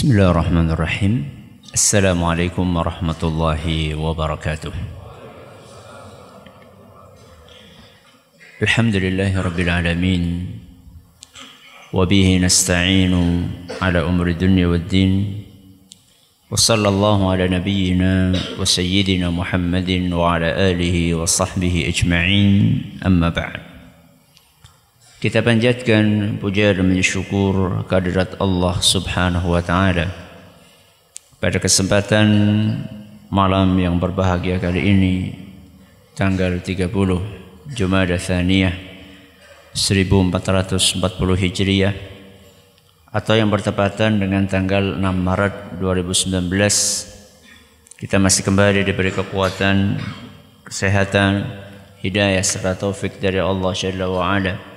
بسم الله الرحمن الرحيم السلام عليكم ورحمة الله وبركاته الحمد لله رب العالمين وبه نستعين على أمر الدنيا والدين وصلى الله على نبينا وسيدنا محمد وعلى آله وصحبه أجمعين أما بعد Kita panjatkan puja dan syukur kehadirat Allah Subhanahu wa taala. Pada kesempatan malam yang berbahagia kali ini tanggal 30 Jumada Tsaniyah 1440 Hijriah atau yang bertepatan dengan tanggal 6 Maret 2019 kita masih kembali diberi kekuatan, kesehatan, hidayah serta taufik dari Allah Jalla wa Ala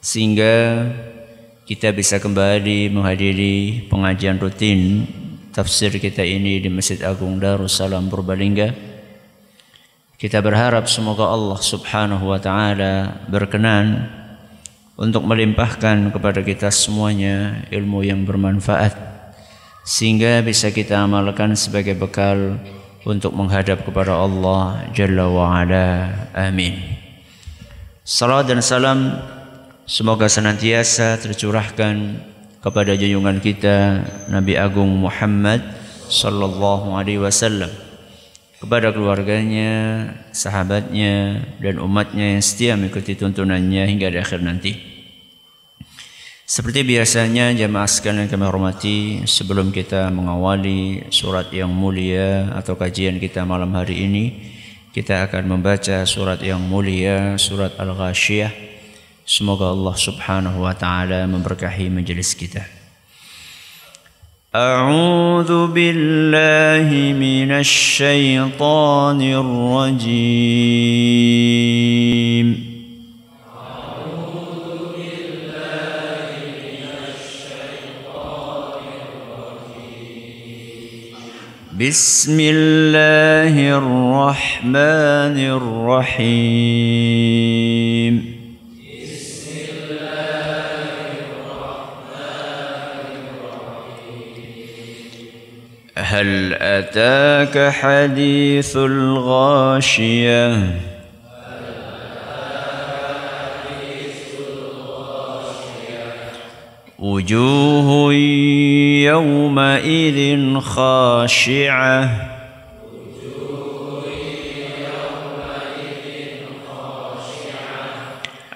sehingga kita bisa kembali menghadiri pengajian rutin tafsir kita ini di Masjid Agung Darussalam Purbalingga. Kita berharap semoga Allah Subhanahu wa taala berkenan untuk melimpahkan kepada kita semuanya ilmu yang bermanfaat sehingga bisa kita amalkan sebagai bekal untuk menghadap kepada Allah Jalla wa ala. Amin. Salam dan salam Semoga senantiasa tercurahkan kepada junjungan kita Nabi Agung Muhammad sallallahu alaihi wasallam kepada keluarganya, sahabatnya dan umatnya yang setia mengikuti tuntunannya hingga di akhir nanti. Seperti biasanya jemaah sekalian kami hormati sebelum kita mengawali surat yang mulia atau kajian kita malam hari ini kita akan membaca surat yang mulia surat Al-Ghasyiyah Semoga Allah Subhanahu wa taala memberkahi majelis kita. A'udzu billahi minasy syaithanir rajim. بسم الله الرحمن الرحيم هل أتاك حديث الغاشية وجوه يومئذ خاشعة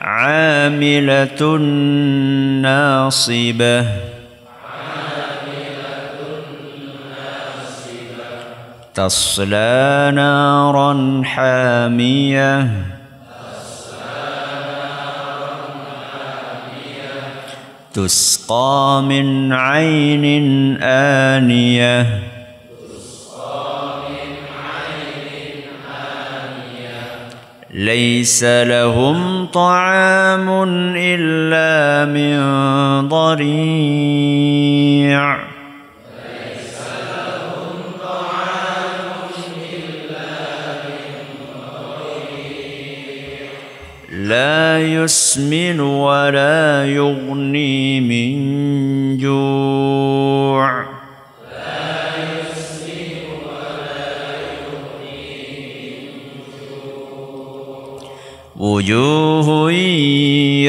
عاملة ناصبة تصلى نارا حامية تسقى من عين آنية ليس لهم طعام إلا من ضريع لا يسمن ولا يغني من جوع لا يسمن ولا يغني من جوع وجوه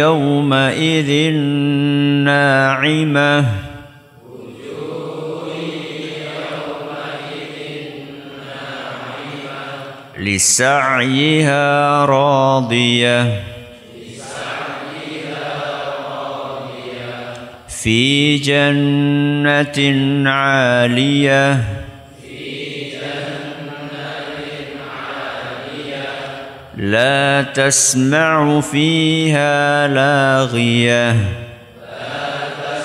يومئذ ناعمة وجوه يومئذ ناعمة لسعيها راضيه في جنة عالية لا تسمع فيها لاغية لا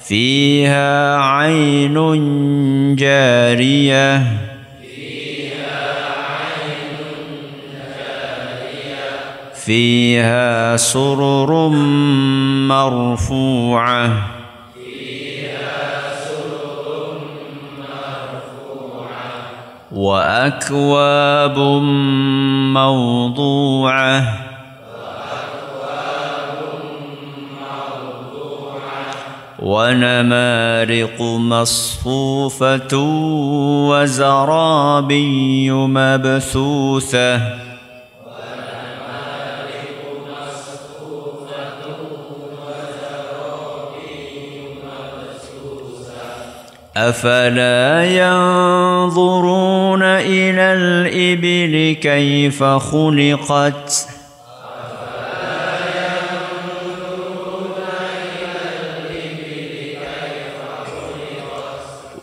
فيها عين جارية فيها سرر مرفوعة وأكواب موضوعة وأكواب موضوعة ونمارق مصفوفة وزرابي مبثوثة أفلا ينظرون إلى الإبل كيف خلقت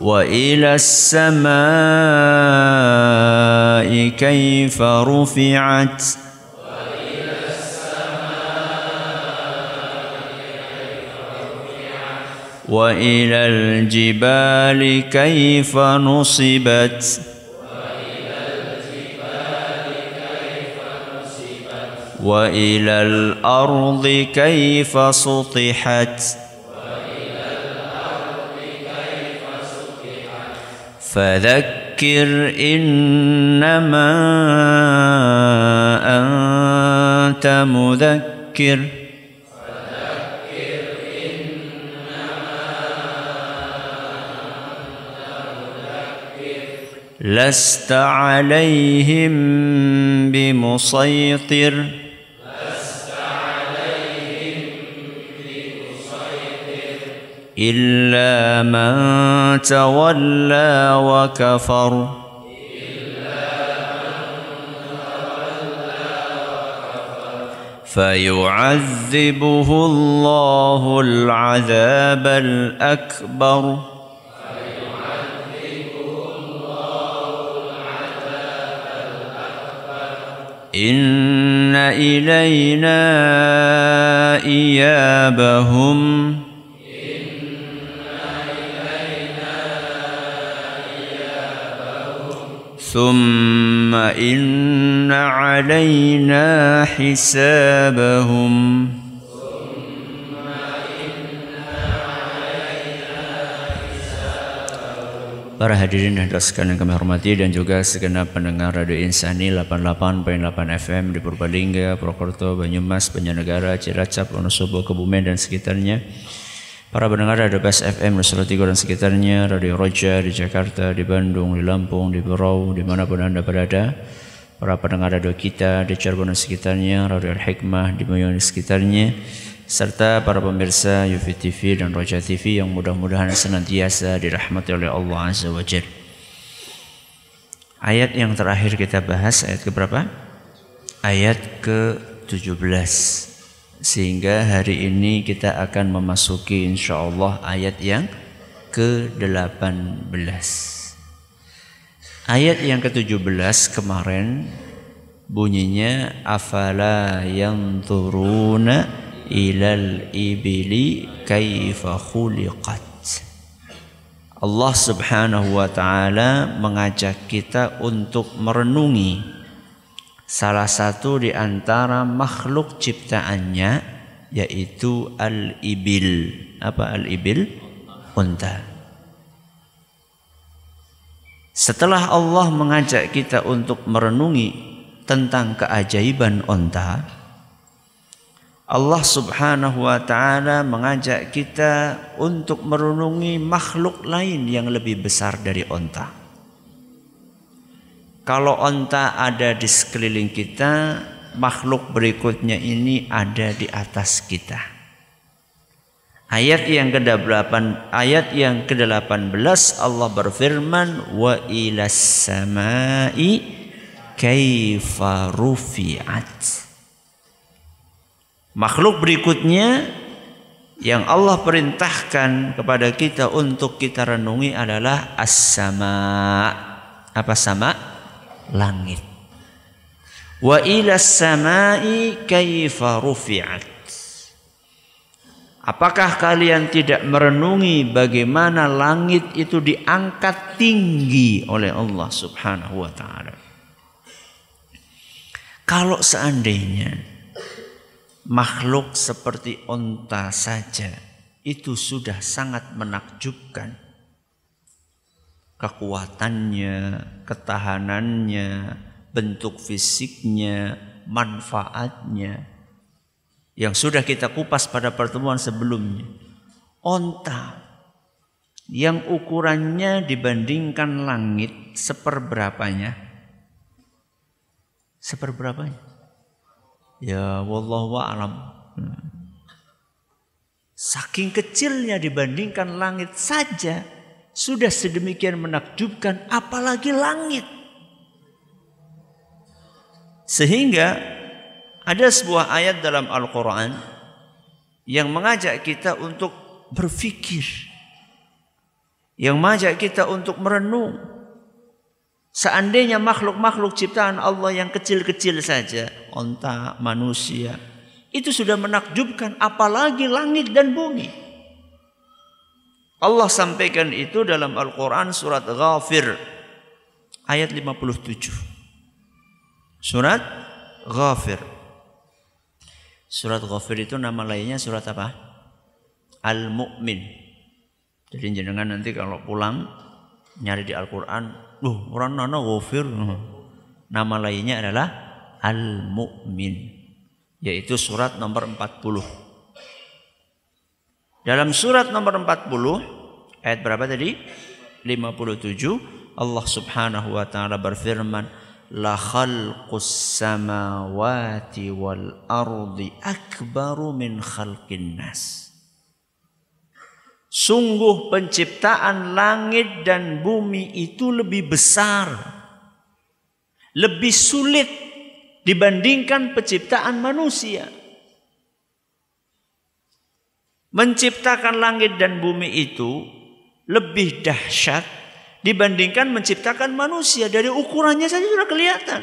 وإلى السماء كيف رفعت وإلى الجبال كيف نصبت وإلى الجبال كيف نصبت وإلى الأرض كيف سطحت وإلى الأرض كيف سطحت فذكر إنما أنت مذكر لست عليهم بمسيطر لست عليهم بمسيطر إلا من تولى وكفر إلا من تولى وكفر فيعذبه الله العذاب الأكبر إن إلينا إيابهم ثم إن علينا حسابهم para hadirin dan sekalian yang kami hormati dan juga segenap pendengar Radio Insani 88.8 FM di Purbalingga, Purwokerto, Banyumas, Banyanegara, Ciracap, Wonosobo, Kebumen dan sekitarnya. Para pendengar Radio Best FM di dan sekitarnya, Radio Roja di Jakarta, di Bandung, di Lampung, di Berau, di pun Anda berada. Para pendengar radio kita di Cirebon dan sekitarnya, Radio Al-Hikmah di Boyolali sekitarnya serta para pemirsa Yufi TV dan Roja TV yang mudah-mudahan senantiasa dirahmati oleh Allah Azza wa Jal. Ayat yang terakhir kita bahas ayat ke berapa? Ayat ke-17. Sehingga hari ini kita akan memasuki insya Allah ayat yang ke-18. Ayat yang ke-17 kemarin bunyinya afala yang turuna ilal ibili kaifa khuliqat Allah Subhanahu wa taala mengajak kita untuk merenungi salah satu di antara makhluk ciptaannya yaitu al-ibil. Apa al-ibil? Unta. Setelah Allah mengajak kita untuk merenungi tentang keajaiban unta, Allah Subhanahu wa taala mengajak kita untuk merenungi makhluk lain yang lebih besar dari onta. Kalau onta ada di sekeliling kita, makhluk berikutnya ini ada di atas kita. Ayat yang ke-8 ayat yang ke-18 Allah berfirman wa ilas samai kaifa rufi'at. Makhluk berikutnya yang Allah perintahkan kepada kita untuk kita renungi adalah as-sama. Apa sama? Langit. Wa ila samai kaifa rufi'at. Apakah kalian tidak merenungi bagaimana langit itu diangkat tinggi oleh Allah Subhanahu wa taala? Kalau seandainya makhluk seperti onta saja itu sudah sangat menakjubkan. Kekuatannya, ketahanannya, bentuk fisiknya, manfaatnya. Yang sudah kita kupas pada pertemuan sebelumnya. Onta yang ukurannya dibandingkan langit seperberapanya. Seperberapanya? Ya wallahu a'lam. Hmm. Saking kecilnya dibandingkan langit saja sudah sedemikian menakjubkan apalagi langit. Sehingga ada sebuah ayat dalam Al-Qur'an yang mengajak kita untuk berfikir. Yang mengajak kita untuk merenung Seandainya makhluk-makhluk ciptaan Allah yang kecil-kecil saja, onta, manusia, itu sudah menakjubkan apalagi langit dan bumi. Allah sampaikan itu dalam Al-Quran surat Ghafir ayat 57. Surat Ghafir. Surat Ghafir itu nama lainnya surat apa? Al-Mu'min. Jadi jenengan nanti kalau pulang nyari di Al-Quran Loh, orang nana ghafir. Hmm. Nama lainnya adalah Al-Mu'min. Yaitu surat nomor 40. Dalam surat nomor 40, ayat berapa tadi? 57. Allah subhanahu wa ta'ala berfirman, La khalqus samawati wal ardi akbaru min khalqin nas. Sungguh penciptaan langit dan bumi itu lebih besar, lebih sulit dibandingkan penciptaan manusia. Menciptakan langit dan bumi itu lebih dahsyat dibandingkan menciptakan manusia dari ukurannya saja sudah kelihatan.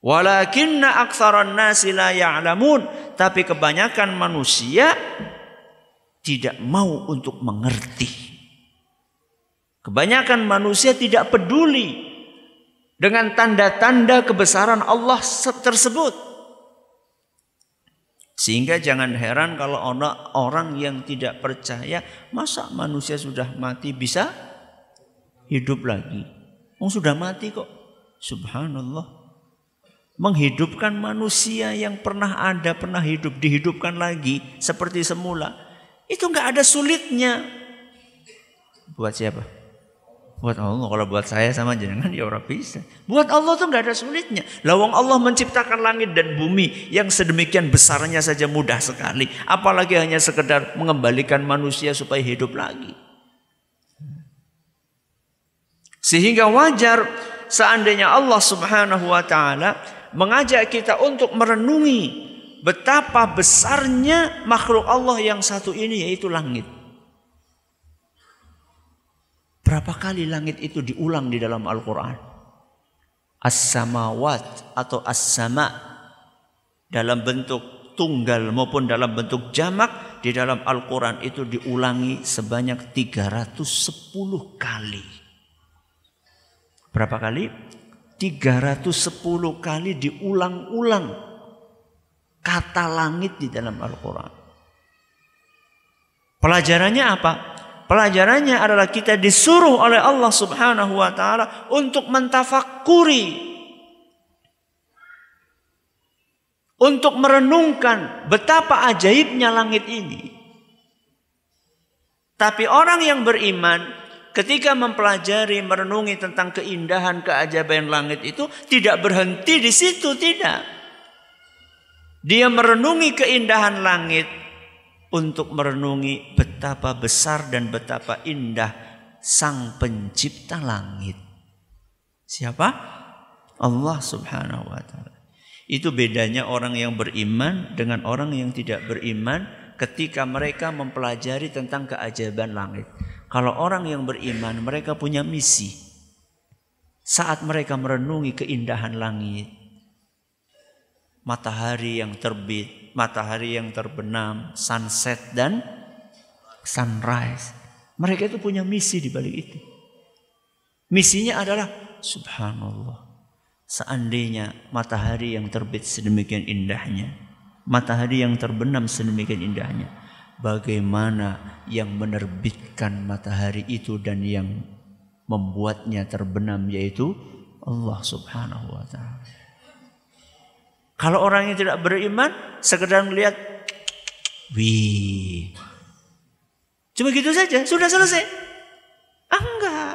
Walakinna aktsaran nasi la ya'lamun, tapi kebanyakan manusia tidak mau untuk mengerti. Kebanyakan manusia tidak peduli dengan tanda-tanda kebesaran Allah tersebut. Sehingga jangan heran kalau ada orang yang tidak percaya, masa manusia sudah mati bisa hidup lagi? Oh sudah mati kok. Subhanallah. Menghidupkan manusia yang pernah ada, pernah hidup, dihidupkan lagi seperti semula itu nggak ada sulitnya. Buat siapa? Buat Allah. Kalau buat saya sama jenengan ya orang bisa. Buat Allah tuh nggak ada sulitnya. Lawang Allah menciptakan langit dan bumi yang sedemikian besarnya saja mudah sekali. Apalagi hanya sekedar mengembalikan manusia supaya hidup lagi. Sehingga wajar seandainya Allah Subhanahu wa taala mengajak kita untuk merenungi betapa besarnya makhluk Allah yang satu ini yaitu langit. Berapa kali langit itu diulang di dalam Al-Quran? As-samawat atau as-sama dalam bentuk tunggal maupun dalam bentuk jamak di dalam Al-Quran itu diulangi sebanyak 310 kali. Berapa kali? 310 kali diulang-ulang kata langit di dalam Al-Quran. Pelajarannya apa? Pelajarannya adalah kita disuruh oleh Allah Subhanahu wa taala untuk mentafakuri untuk merenungkan betapa ajaibnya langit ini. Tapi orang yang beriman ketika mempelajari merenungi tentang keindahan keajaiban langit itu tidak berhenti di situ tidak. Dia merenungi keindahan langit untuk merenungi betapa besar dan betapa indah sang pencipta langit. Siapa? Allah Subhanahu wa taala. Itu bedanya orang yang beriman dengan orang yang tidak beriman ketika mereka mempelajari tentang keajaiban langit. Kalau orang yang beriman mereka punya misi. Saat mereka merenungi keindahan langit, matahari yang terbit, matahari yang terbenam, sunset dan sunrise. Mereka itu punya misi di balik itu. Misinya adalah subhanallah. Seandainya matahari yang terbit sedemikian indahnya, matahari yang terbenam sedemikian indahnya, bagaimana yang menerbitkan matahari itu dan yang membuatnya terbenam yaitu Allah Subhanahu wa taala. Kalau orang yang tidak beriman, sekedar melihat, wih, cuma gitu saja, sudah selesai. Ah, enggak.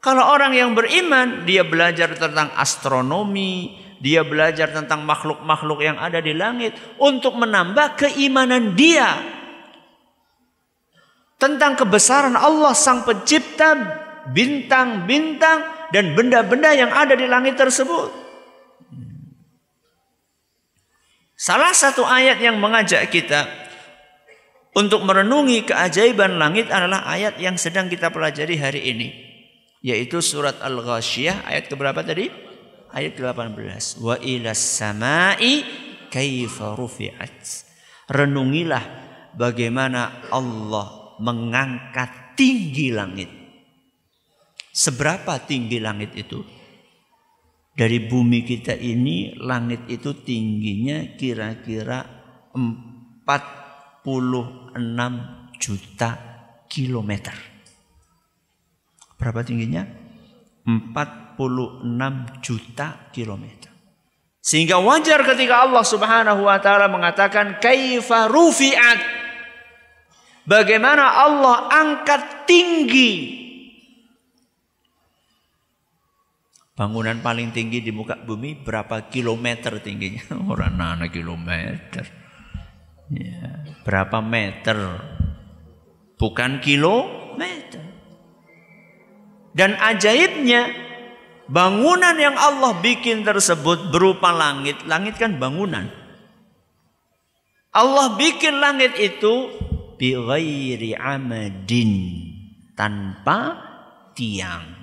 Kalau orang yang beriman, dia belajar tentang astronomi, dia belajar tentang makhluk-makhluk yang ada di langit untuk menambah keimanan dia tentang kebesaran Allah sang pencipta bintang-bintang dan benda-benda yang ada di langit tersebut. Salah satu ayat yang mengajak kita untuk merenungi keajaiban langit adalah ayat yang sedang kita pelajari hari ini. Yaitu surat Al-Ghashiyah ayat keberapa tadi? Ayat ke-18. Wa ilas samai kaifa rufi'at. Renungilah bagaimana Allah mengangkat tinggi langit. Seberapa tinggi langit itu? dari bumi kita ini langit itu tingginya kira-kira 46 juta kilometer. Berapa tingginya? 46 juta kilometer. Sehingga wajar ketika Allah Subhanahu wa taala mengatakan kaifa rufi'at. Bagaimana Allah angkat tinggi Bangunan paling tinggi di muka bumi berapa kilometer tingginya? Orang nana kilometer. Ya, berapa meter? Bukan kilometer. Dan ajaibnya bangunan yang Allah bikin tersebut berupa langit. Langit kan bangunan. Allah bikin langit itu bi ghairi amadin tanpa tiang.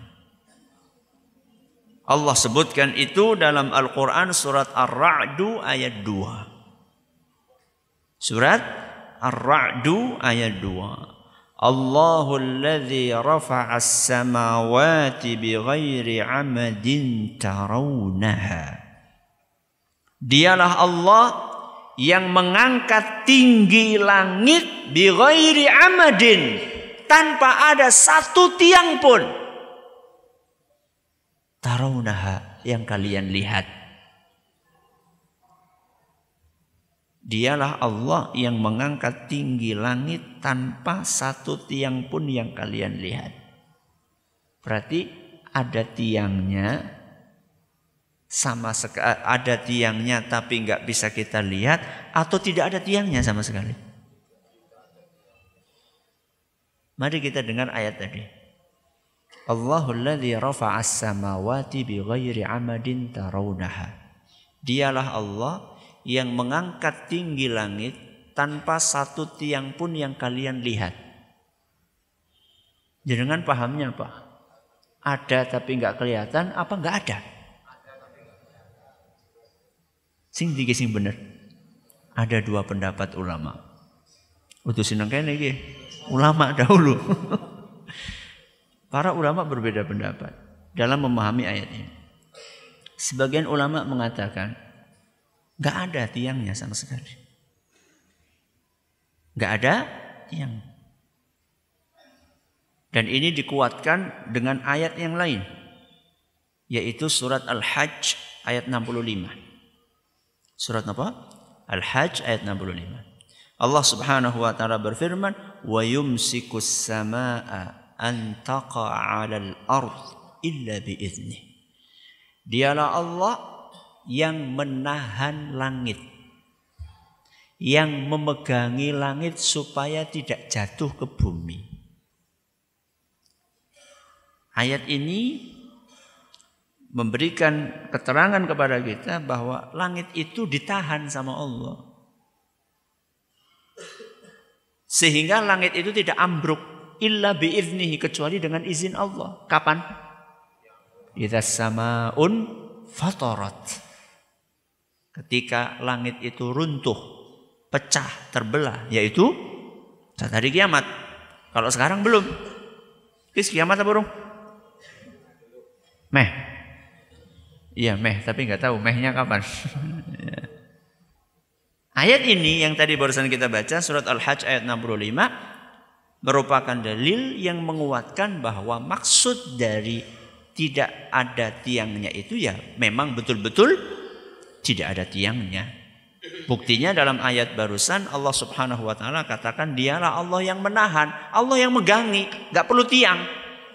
Allah sebutkan itu dalam Al-Quran surat Ar-Ra'du ayat 2. Surat Ar-Ra'du ayat 2. Allahu alladhi rafa'a samawati bighairi 'amadin Dialah Allah yang mengangkat tinggi langit bighairi 'amadin tanpa ada satu tiang pun tarawunaha yang kalian lihat. Dialah Allah yang mengangkat tinggi langit tanpa satu tiang pun yang kalian lihat. Berarti ada tiangnya sama sekali ada tiangnya tapi nggak bisa kita lihat atau tidak ada tiangnya sama sekali. Mari kita dengar ayat tadi. Allahul ladzi rafa'as samawati bighairi amadin tarawnaha. Dialah Allah yang mengangkat tinggi langit tanpa satu tiang pun yang kalian lihat. Jenengan pahamnya apa? Ada tapi nggak kelihatan apa nggak ada? Sing tiga sing bener. Ada dua pendapat ulama. Utusin kene iki ulama dahulu. Para ulama berbeda pendapat dalam memahami ayat ini. Sebagian ulama mengatakan nggak ada tiangnya sama sekali. Nggak ada tiang. Dan ini dikuatkan dengan ayat yang lain yaitu surat Al-Hajj ayat 65. Surat apa? Al-Hajj ayat 65. Allah Subhanahu wa taala berfirman, "Wa yumsikus samaa an 'alal ard illa bi izni. Dialah Allah yang menahan langit yang memegangi langit supaya tidak jatuh ke bumi. Ayat ini memberikan keterangan kepada kita bahwa langit itu ditahan sama Allah. Sehingga langit itu tidak ambruk illa biiznihi kecuali dengan izin Allah. Kapan? Idza samaun fatarat. Ketika langit itu runtuh, pecah, terbelah, yaitu saat hari kiamat. Kalau sekarang belum. kis kiamat apa burung? Meh. Iya meh, tapi nggak tahu mehnya kapan. Ayat ini yang tadi barusan kita baca surat Al-Hajj ayat 65 merupakan dalil yang menguatkan bahwa maksud dari tidak ada tiangnya itu ya memang betul-betul tidak ada tiangnya. Buktinya dalam ayat barusan Allah Subhanahu wa taala katakan dialah Allah yang menahan, Allah yang megangi, nggak perlu tiang.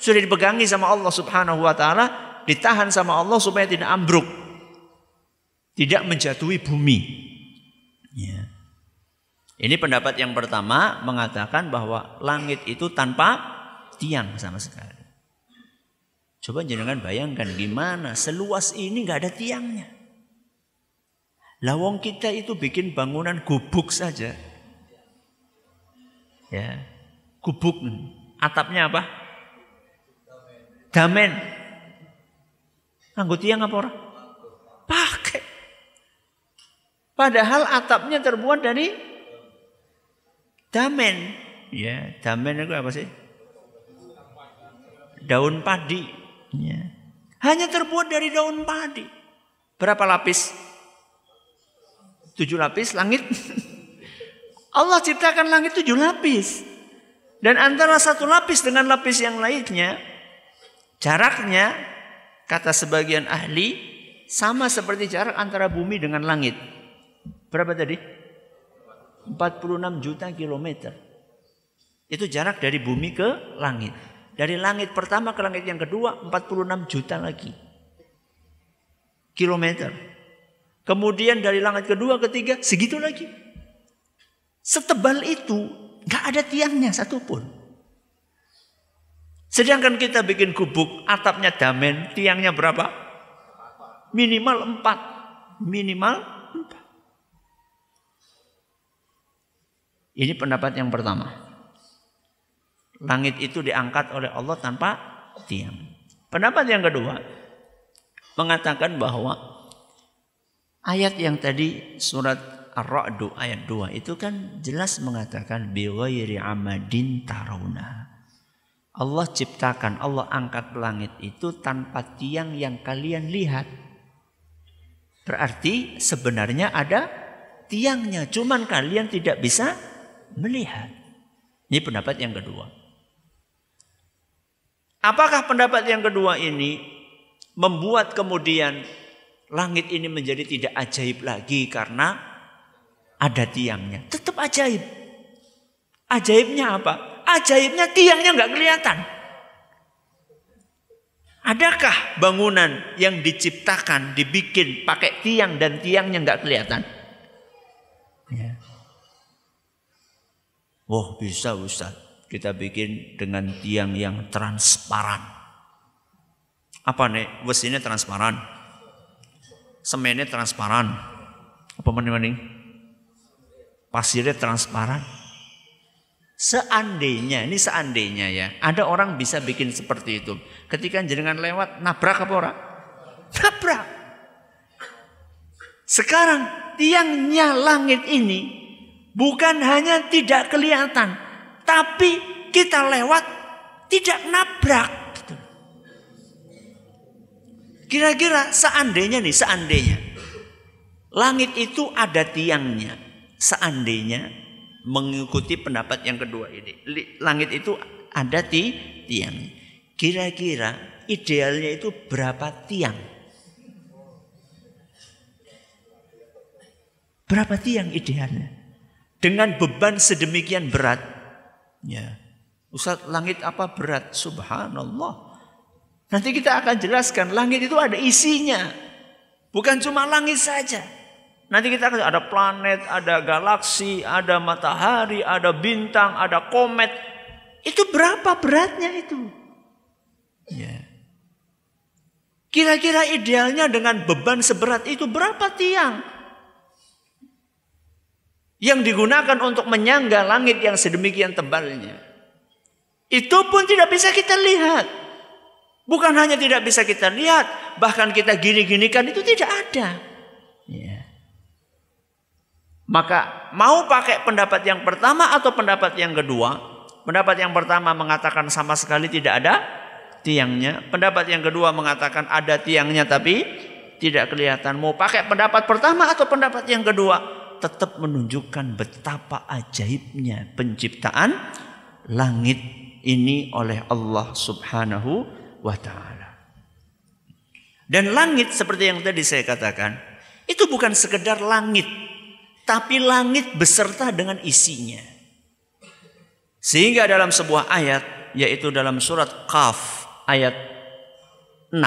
Sudah dipegangi sama Allah Subhanahu wa taala, ditahan sama Allah supaya tidak ambruk. Tidak menjatuhi bumi. Ya. Ini pendapat yang pertama mengatakan bahwa langit itu tanpa tiang sama sekali. Coba jangan bayangkan gimana seluas ini nggak ada tiangnya. Lawong kita itu bikin bangunan gubuk saja. Ya, gubuk. Atapnya apa? Damen. Anggota tiang apa orang? Pakai. Padahal atapnya terbuat dari Damen, ya, damen itu apa sih? Daun padi, ya. Hanya terbuat dari daun padi. Berapa lapis? Tujuh lapis langit. Allah ciptakan langit tujuh lapis. Dan antara satu lapis dengan lapis yang lainnya, jaraknya, kata sebagian ahli, sama seperti jarak antara bumi dengan langit. Berapa tadi? 46 juta kilometer. Itu jarak dari bumi ke langit. Dari langit pertama ke langit yang kedua 46 juta lagi. Kilometer. Kemudian dari langit kedua ketiga segitu lagi. Setebal itu gak ada tiangnya satupun. Sedangkan kita bikin gubuk, atapnya damen, tiangnya berapa? Minimal empat. Minimal Ini pendapat yang pertama. Langit itu diangkat oleh Allah tanpa tiang. Pendapat yang kedua mengatakan bahwa ayat yang tadi surat Ar-Ra'du ayat 2 itu kan jelas mengatakan bi ghairi amadin taruna. Allah ciptakan, Allah angkat langit itu tanpa tiang yang kalian lihat. Berarti sebenarnya ada tiangnya, cuman kalian tidak bisa melihat. Ini pendapat yang kedua. Apakah pendapat yang kedua ini membuat kemudian langit ini menjadi tidak ajaib lagi karena ada tiangnya? Tetap ajaib. Ajaibnya apa? Ajaibnya tiangnya nggak kelihatan. Adakah bangunan yang diciptakan, dibikin pakai tiang dan tiangnya nggak kelihatan? Wah bisa Ustaz, kita bikin dengan tiang yang transparan. Apa nih? Besinya transparan. Semennya transparan. Apa mending-mending? Pasirnya transparan. Seandainya, ini seandainya ya, ada orang bisa bikin seperti itu. Ketika jenengan lewat, nabrak apa orang? Nabrak. Sekarang tiangnya langit ini Bukan hanya tidak kelihatan, tapi kita lewat tidak nabrak. Gitu. Kira-kira seandainya nih, seandainya langit itu ada tiangnya. Seandainya mengikuti pendapat yang kedua ini, langit itu ada ti tiang. Kira-kira idealnya itu berapa tiang? Berapa tiang idealnya? dengan beban sedemikian berat. Ya. Ustaz, langit apa berat? Subhanallah. Nanti kita akan jelaskan langit itu ada isinya. Bukan cuma langit saja. Nanti kita akan ada planet, ada galaksi, ada matahari, ada bintang, ada komet. Itu berapa beratnya itu? Ya. Kira-kira idealnya dengan beban seberat itu berapa tiang? yang digunakan untuk menyangga langit yang sedemikian tebalnya. Itu pun tidak bisa kita lihat. Bukan hanya tidak bisa kita lihat, bahkan kita gini-ginikan itu tidak ada. Ya. Maka mau pakai pendapat yang pertama atau pendapat yang kedua? Pendapat yang pertama mengatakan sama sekali tidak ada tiangnya. Pendapat yang kedua mengatakan ada tiangnya tapi tidak kelihatan. Mau pakai pendapat pertama atau pendapat yang kedua? tetap menunjukkan betapa ajaibnya penciptaan langit ini oleh Allah Subhanahu wa taala. Dan langit seperti yang tadi saya katakan, itu bukan sekedar langit, tapi langit beserta dengan isinya. Sehingga dalam sebuah ayat yaitu dalam surat Qaf ayat 6.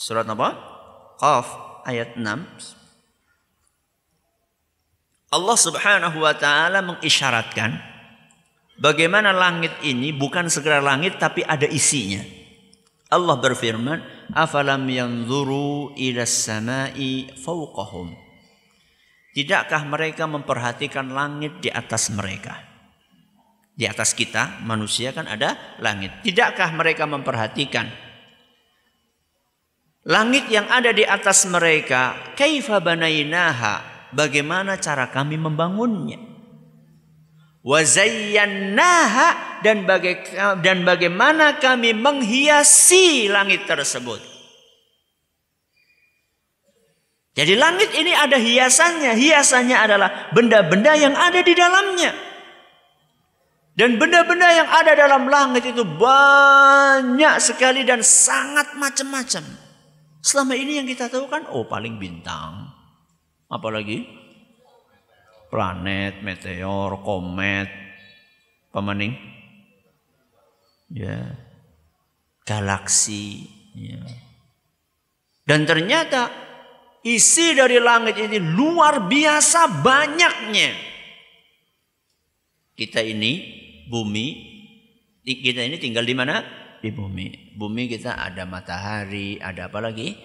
Surat apa? Qaf ayat 6 Allah Subhanahu wa taala mengisyaratkan bagaimana langit ini bukan segera langit tapi ada isinya. Allah berfirman, "Afalam yanzuru ila samai fawqahum." Tidakkah mereka memperhatikan langit di atas mereka? Di atas kita manusia kan ada langit. Tidakkah mereka memperhatikan langit yang ada di atas mereka? Kaifa banainaha? bagaimana cara kami membangunnya. Wazayyannaha dan dan bagaimana kami menghiasi langit tersebut. Jadi langit ini ada hiasannya. Hiasannya adalah benda-benda yang ada di dalamnya. Dan benda-benda yang ada dalam langit itu banyak sekali dan sangat macam-macam. Selama ini yang kita tahu kan, oh paling bintang apalagi planet, meteor, komet, pemening, ya, galaksi, ya. dan ternyata isi dari langit ini luar biasa banyaknya. Kita ini bumi, kita ini tinggal di mana? Di bumi. Bumi kita ada matahari, ada apa lagi?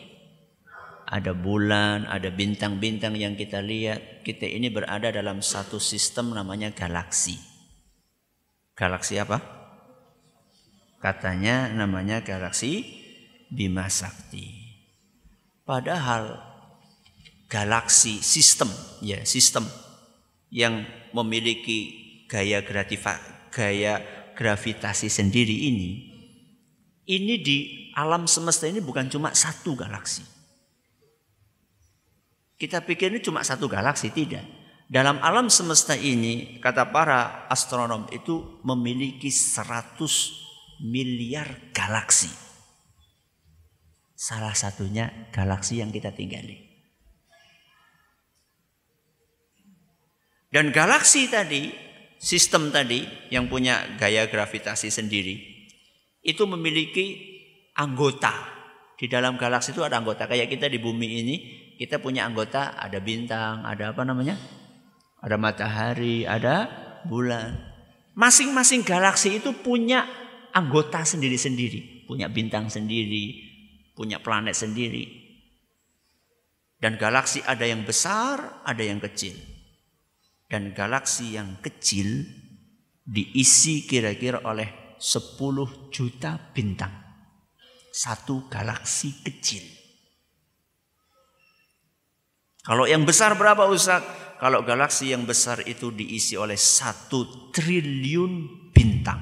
ada bulan, ada bintang-bintang yang kita lihat. Kita ini berada dalam satu sistem namanya galaksi. Galaksi apa? Katanya namanya galaksi Bima Sakti. Padahal galaksi sistem, ya sistem yang memiliki gaya gravita, gaya gravitasi sendiri ini, ini di alam semesta ini bukan cuma satu galaksi kita pikir ini cuma satu galaksi, tidak. Dalam alam semesta ini, kata para astronom itu memiliki 100 miliar galaksi. Salah satunya galaksi yang kita tinggali. Dan galaksi tadi, sistem tadi yang punya gaya gravitasi sendiri, itu memiliki anggota. Di dalam galaksi itu ada anggota. Kayak kita di bumi ini kita punya anggota ada bintang, ada apa namanya? Ada matahari, ada bulan. Masing-masing galaksi itu punya anggota sendiri-sendiri, punya bintang sendiri, punya planet sendiri. Dan galaksi ada yang besar, ada yang kecil. Dan galaksi yang kecil diisi kira-kira oleh 10 juta bintang. Satu galaksi kecil. Kalau yang besar berapa Ustaz? Kalau galaksi yang besar itu diisi oleh satu triliun bintang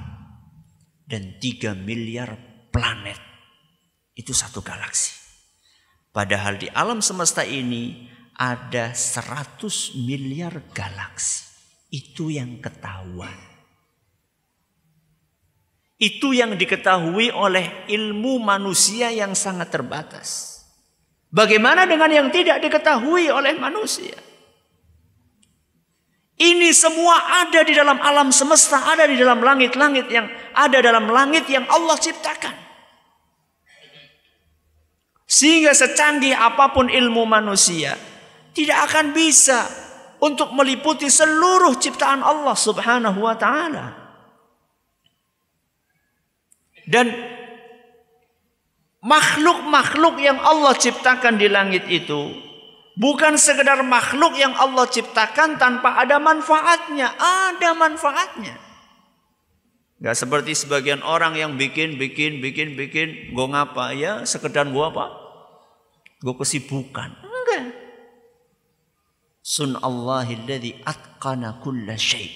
dan tiga miliar planet. Itu satu galaksi. Padahal di alam semesta ini ada seratus miliar galaksi. Itu yang ketahuan. Itu yang diketahui oleh ilmu manusia yang sangat terbatas. Bagaimana dengan yang tidak diketahui oleh manusia? Ini semua ada di dalam alam semesta, ada di dalam langit-langit yang ada dalam langit yang Allah ciptakan. Sehingga secanggih apapun ilmu manusia, tidak akan bisa untuk meliputi seluruh ciptaan Allah Subhanahu wa taala. Dan makhluk-makhluk yang Allah ciptakan di langit itu bukan sekedar makhluk yang Allah ciptakan tanpa ada manfaatnya, ada manfaatnya. Gak seperti sebagian orang yang bikin, bikin, bikin, bikin, gue ngapa ya sekedar gue apa? Gue kesibukan. Enggak. Sun Allahilladzi atqana kulla syaih.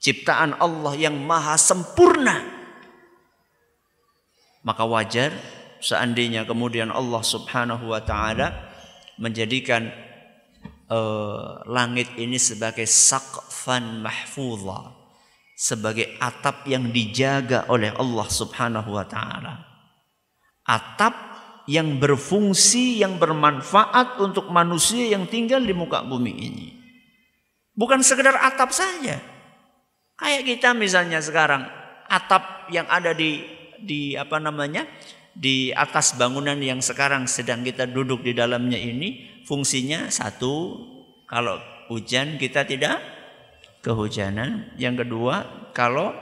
Ciptaan Allah yang maha sempurna. Maka wajar seandainya kemudian Allah Subhanahu wa taala menjadikan uh, langit ini sebagai saqfan mahfuzah sebagai atap yang dijaga oleh Allah Subhanahu wa taala atap yang berfungsi yang bermanfaat untuk manusia yang tinggal di muka bumi ini bukan sekedar atap saja kayak kita misalnya sekarang atap yang ada di di apa namanya di atas bangunan yang sekarang sedang kita duduk di dalamnya ini fungsinya satu kalau hujan kita tidak kehujanan yang kedua kalau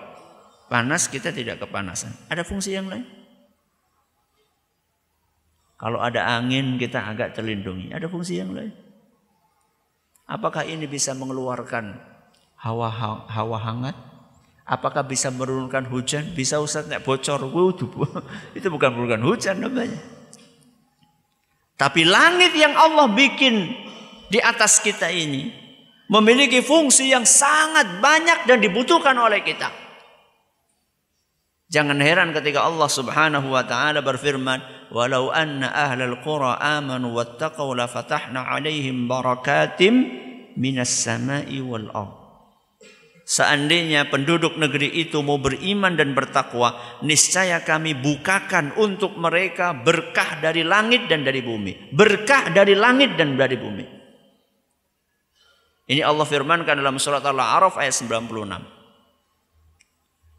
panas kita tidak kepanasan ada fungsi yang lain kalau ada angin kita agak terlindungi ada fungsi yang lain apakah ini bisa mengeluarkan hawa hawa hangat Apakah bisa menurunkan hujan? Bisa Ustaz nek bocor. wudhu itu bukan menurunkan hujan namanya. Tapi langit yang Allah bikin di atas kita ini memiliki fungsi yang sangat banyak dan dibutuhkan oleh kita. Jangan heran ketika Allah Subhanahu wa taala berfirman, "Walau anna ahlal qura amanu wattaqau la fatahna 'alaihim barakatim minas sama'i wal ardh." Seandainya penduduk negeri itu mau beriman dan bertakwa, niscaya kami bukakan untuk mereka berkah dari langit dan dari bumi. Berkah dari langit dan dari bumi. Ini Allah firmankan dalam surat Al-A'raf ayat 96.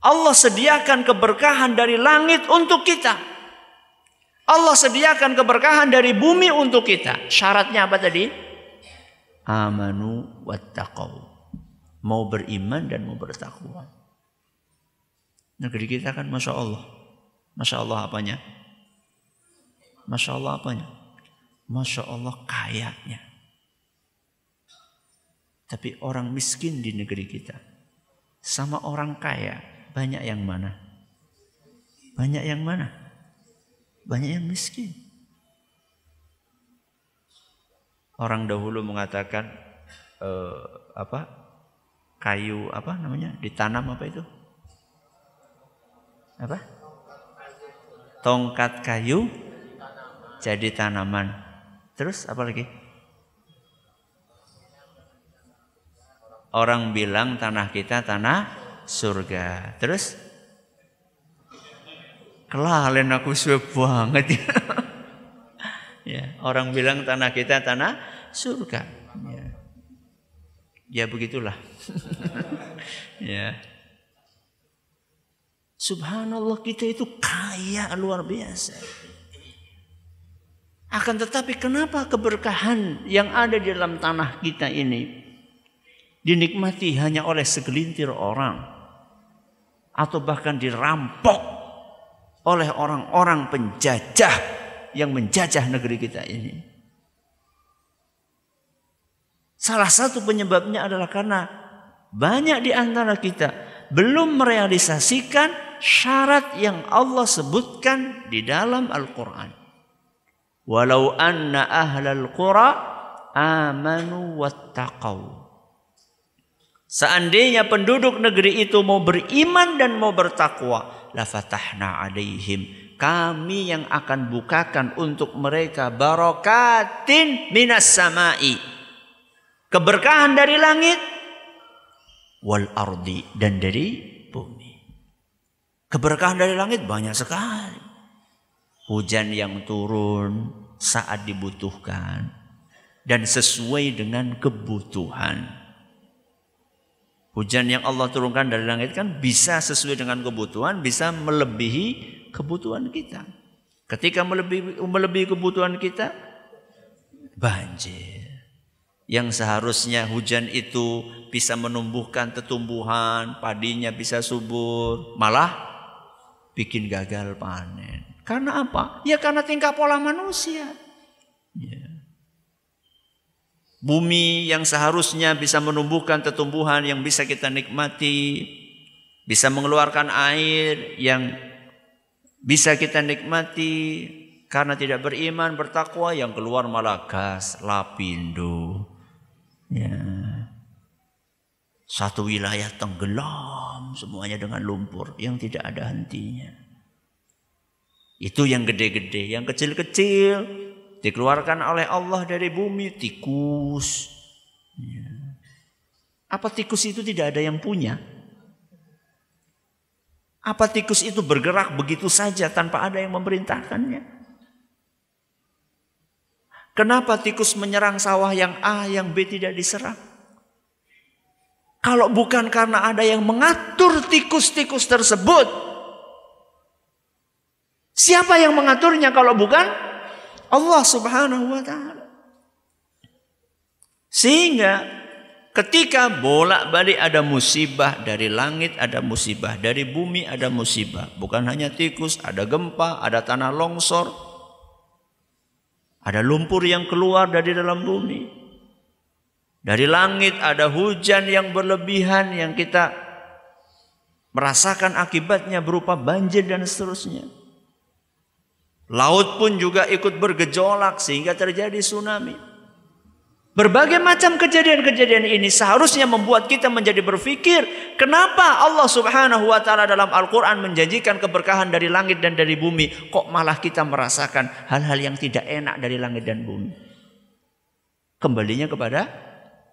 Allah sediakan keberkahan dari langit untuk kita. Allah sediakan keberkahan dari bumi untuk kita. Syaratnya apa tadi? Amanu wattaqau mau beriman dan mau bertakwa. Negeri kita kan Masya Allah. Masya Allah apanya? Masya Allah apanya? Masya Allah kayaknya. Tapi orang miskin di negeri kita sama orang kaya banyak yang mana? Banyak yang mana? Banyak yang miskin. Orang dahulu mengatakan eh, apa? kayu apa namanya ditanam apa itu apa tongkat kayu jadi tanaman terus apa lagi orang bilang tanah kita tanah surga terus kelalen aku suwe banget ya, ya orang bilang tanah kita tanah surga ya begitulah. ya. Subhanallah kita itu kaya luar biasa. Akan tetapi kenapa keberkahan yang ada di dalam tanah kita ini dinikmati hanya oleh segelintir orang atau bahkan dirampok oleh orang-orang penjajah yang menjajah negeri kita ini. Salah satu penyebabnya adalah karena banyak di antara kita belum merealisasikan syarat yang Allah sebutkan di dalam Al-Quran. Walau anna ahlal qura amanu wattaqau. Seandainya penduduk negeri itu mau beriman dan mau bertakwa, fatahna alaihim. Kami yang akan bukakan untuk mereka barokatin minas sama'i keberkahan dari langit wal ardi dan dari bumi. Keberkahan dari langit banyak sekali. Hujan yang turun saat dibutuhkan dan sesuai dengan kebutuhan. Hujan yang Allah turunkan dari langit kan bisa sesuai dengan kebutuhan, bisa melebihi kebutuhan kita. Ketika melebihi, melebihi kebutuhan kita, banjir yang seharusnya hujan itu bisa menumbuhkan tetumbuhan, padinya bisa subur, malah bikin gagal panen. Karena apa? Ya karena tingkah pola manusia. Ya. Bumi yang seharusnya bisa menumbuhkan tetumbuhan yang bisa kita nikmati, bisa mengeluarkan air yang bisa kita nikmati karena tidak beriman, bertakwa yang keluar malah gas, lapindo. Ya. Satu wilayah tenggelam semuanya dengan lumpur yang tidak ada hentinya. Itu yang gede-gede, yang kecil-kecil dikeluarkan oleh Allah dari bumi tikus. Ya. Apa tikus itu tidak ada yang punya? Apa tikus itu bergerak begitu saja tanpa ada yang memerintahkannya? Kenapa tikus menyerang sawah yang A, yang B tidak diserang? Kalau bukan karena ada yang mengatur tikus-tikus tersebut. Siapa yang mengaturnya kalau bukan Allah Subhanahu wa taala? Sehingga Ketika bolak-balik ada musibah dari langit, ada musibah dari bumi, ada musibah. Bukan hanya tikus, ada gempa, ada tanah longsor, ada lumpur yang keluar dari dalam bumi. Dari langit ada hujan yang berlebihan yang kita merasakan akibatnya berupa banjir dan seterusnya. Laut pun juga ikut bergejolak sehingga terjadi tsunami. Berbagai macam kejadian-kejadian ini seharusnya membuat kita menjadi berpikir, kenapa Allah Subhanahu wa taala dalam Al-Qur'an menjanjikan keberkahan dari langit dan dari bumi, kok malah kita merasakan hal-hal yang tidak enak dari langit dan bumi? Kembalinya kepada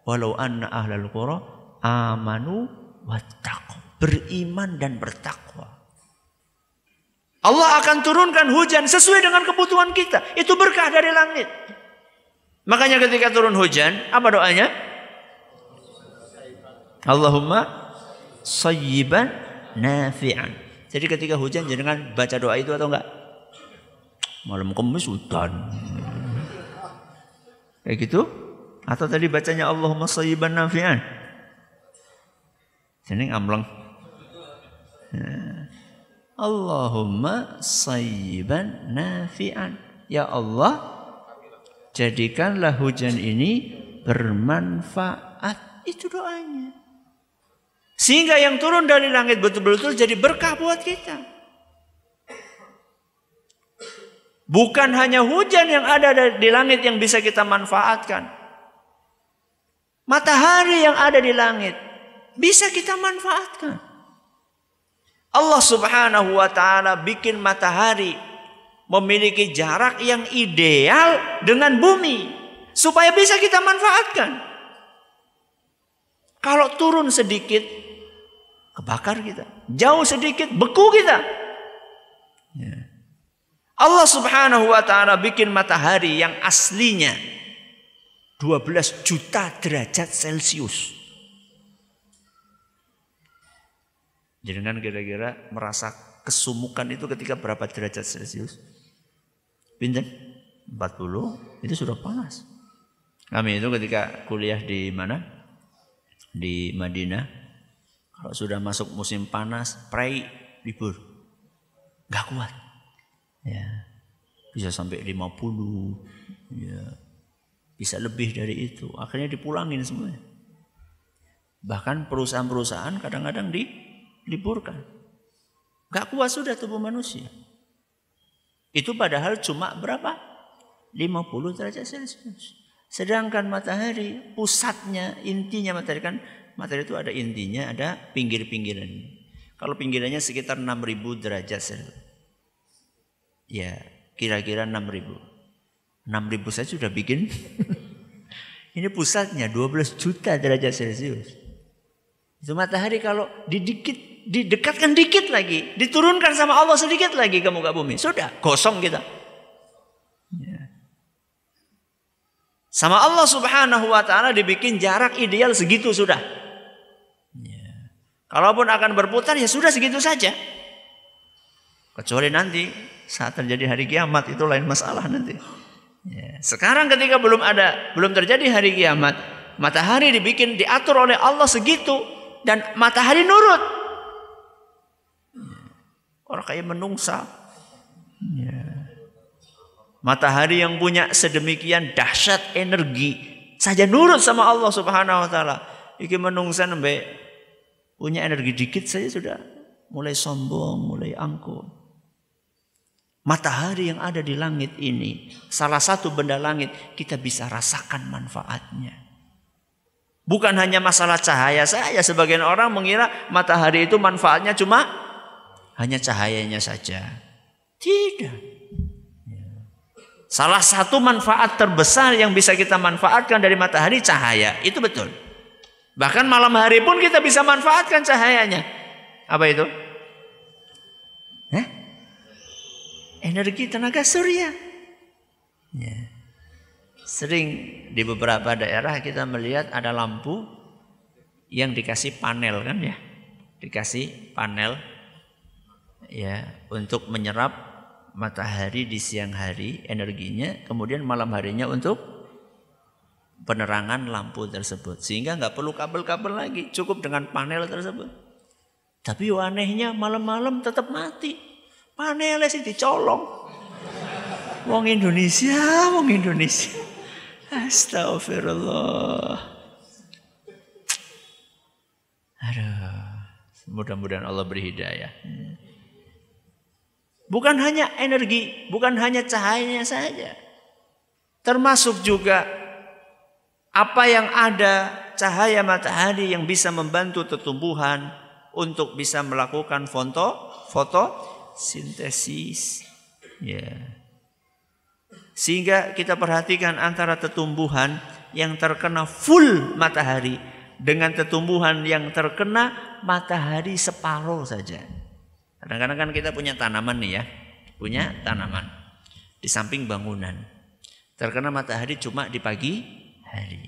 walau anna ahlal qura amanu wattaqu, beriman dan bertakwa. Allah akan turunkan hujan sesuai dengan kebutuhan kita. Itu berkah dari langit. Makanya ketika turun hujan, apa doanya? Allahumma sayyiban nafi'an. Jadi ketika hujan jangan baca doa itu atau enggak? Malam kemis hutan. Kayak gitu? Atau tadi bacanya Allahumma sayyiban nafi'an? Jeneng amleng. Allahumma sayyiban nafi'an. Ya Allah, jadikanlah hujan ini bermanfaat. Itu doanya. Sehingga yang turun dari langit betul-betul jadi berkah buat kita. Bukan hanya hujan yang ada di langit yang bisa kita manfaatkan. Matahari yang ada di langit bisa kita manfaatkan. Allah Subhanahu wa taala bikin matahari memiliki jarak yang ideal dengan bumi supaya bisa kita manfaatkan. Kalau turun sedikit kebakar kita, jauh sedikit beku kita. Ya. Allah Subhanahu wa taala bikin matahari yang aslinya 12 juta derajat Celcius. Jenengan kira-kira merasa kesumukan itu ketika berapa derajat Celcius? pinten 40 itu sudah panas. Kami itu ketika kuliah di mana? Di Madinah. Kalau sudah masuk musim panas, pray libur. Gak kuat. Ya. Bisa sampai 50. Ya. Bisa lebih dari itu. Akhirnya dipulangin semuanya. Bahkan perusahaan-perusahaan kadang-kadang diliburkan. Gak kuat sudah tubuh manusia. Itu padahal cuma berapa? 50 derajat Celcius. Sedangkan matahari pusatnya, intinya matahari kan matahari itu ada intinya, ada pinggir-pinggirannya. Kalau pinggirannya sekitar 6000 derajat Celcius. Ya, kira-kira 6000. 6000 saya sudah bikin. Ini pusatnya 12 juta derajat Celcius. Itu matahari kalau didikit didekatkan dikit lagi, diturunkan sama Allah sedikit lagi ke muka bumi. Sudah, kosong kita. Ya. Sama Allah Subhanahu wa taala dibikin jarak ideal segitu sudah. Ya. Kalaupun akan berputar ya sudah segitu saja. Kecuali nanti saat terjadi hari kiamat itu lain masalah nanti. Ya. Sekarang ketika belum ada, belum terjadi hari kiamat, matahari dibikin diatur oleh Allah segitu dan matahari nurut Orang kaya menungsa. Ya. Matahari yang punya sedemikian dahsyat energi. Saja nurut sama Allah subhanahu wa ta'ala. Iki menungsa nembe punya energi dikit saja sudah mulai sombong, mulai angkuh. Matahari yang ada di langit ini, salah satu benda langit kita bisa rasakan manfaatnya. Bukan hanya masalah cahaya saja, sebagian orang mengira matahari itu manfaatnya cuma hanya cahayanya saja. Tidak. Ya. Salah satu manfaat terbesar yang bisa kita manfaatkan dari matahari cahaya, itu betul. Bahkan malam hari pun kita bisa manfaatkan cahayanya. Apa itu? Eh? Energi tenaga surya. Ya. Sering di beberapa daerah kita melihat ada lampu yang dikasih panel kan ya. Dikasih panel ya untuk menyerap matahari di siang hari energinya kemudian malam harinya untuk penerangan lampu tersebut sehingga nggak perlu kabel-kabel lagi cukup dengan panel tersebut tapi anehnya malam-malam tetap mati panelnya sih dicolong wong Indonesia wong Indonesia astagfirullah Aduh, mudah-mudahan Allah berhidayah hidayah. Bukan hanya energi, bukan hanya cahayanya saja. Termasuk juga apa yang ada cahaya matahari yang bisa membantu tertumbuhan untuk bisa melakukan foto foto sintesis. Ya. Sehingga kita perhatikan antara tertumbuhan yang terkena full matahari dengan tertumbuhan yang terkena matahari separuh saja. Kadang-kadang kan kita punya tanaman nih ya, punya tanaman di samping bangunan. Terkena matahari cuma di pagi hari.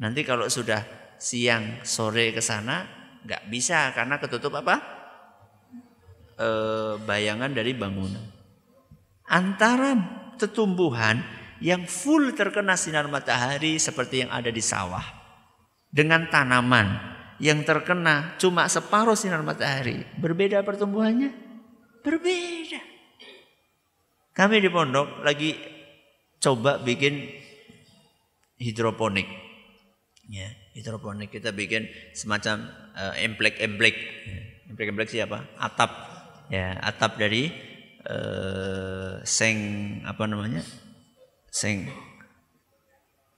Nanti kalau sudah siang sore ke sana nggak bisa karena ketutup apa? E, bayangan dari bangunan. Antara tetumbuhan yang full terkena sinar matahari seperti yang ada di sawah dengan tanaman yang terkena cuma separuh sinar matahari, berbeda pertumbuhannya? Berbeda. Kami di pondok lagi coba bikin hidroponik. Ya, hidroponik kita bikin semacam emplek eh, emplek Uh, Emplek-emplek siapa? Atap. Ya, atap dari uh, seng apa namanya? Seng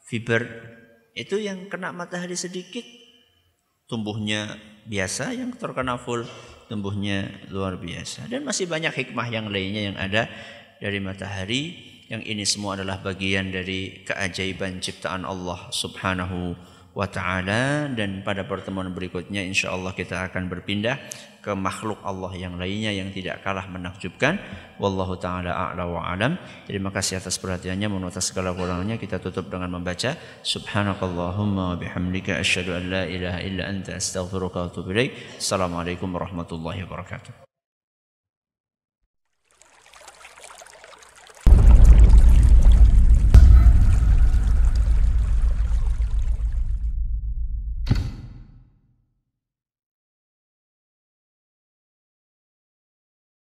fiber itu yang kena matahari sedikit tumbuhnya biasa, yang terkena full tumbuhnya luar biasa. Dan masih banyak hikmah yang lainnya yang ada dari matahari yang ini semua adalah bagian dari keajaiban ciptaan Allah Subhanahu wa wa taala dan pada pertemuan berikutnya insyaallah kita akan berpindah ke makhluk Allah yang lainnya yang tidak kalah menakjubkan wallahu taala a'la wa alam terima kasih atas perhatiannya mohon atas segala kurangnya kita tutup dengan membaca subhanakallahumma bihamdika asyhadu an la ilaha illa anta astaghfiruka wa atubu ilaik assalamualaikum warahmatullahi wabarakatuh